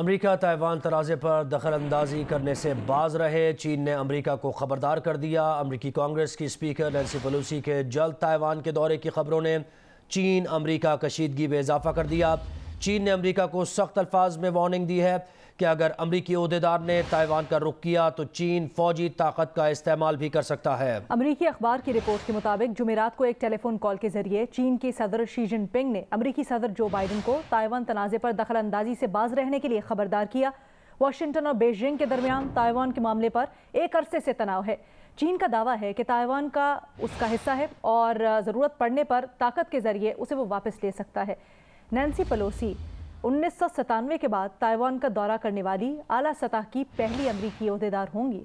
अमरीका Taiwan तनाज़े पर दखल अंदाजी करने से बाज रहे चीन ने अमरीका को खबरदार कर दिया अमरीकी कांग्रेस की स्पीकर नैन्सी पलूसी के जल्द ताइवान के दौरे की खबरों ने चीन अमरीका कशीदगी में इजाफा कर दिया चीन ने अमरीका को सख्त अल्फाज में वार्निंग दी है कि अगर अमरीकी अहदेदार ने ताइवान का रुख किया तो चीन फौजी ताकत का इस्तेमाल भी कर सकता है अमरीकी अखबार की रिपोर्ट के मुताबिक जुमेरात को एक टेलीफोन कॉल के जरिए चीन के सदर शी जिनपिंग ने अमरीकी सदर जो बाइडन को ताइवान तनाज़े पर दखल अंदाजी से बाज रहने के लिए खबरदार किया वाशिंगटन और बेजिंग के दरमियान ताइवान के मामले पर एक अरसे से तनाव है चीन का दावा है कि ताइवान का उसका हिस्सा है और ज़रूरत पड़ने पर ताकत के ज़रिए उसे वो वापस ले सकता है नैन्सी पलोसी उन्नीस के बाद ताइवान का दौरा करने वाली आला सतह की पहली अमरीकी अहदेदार होंगी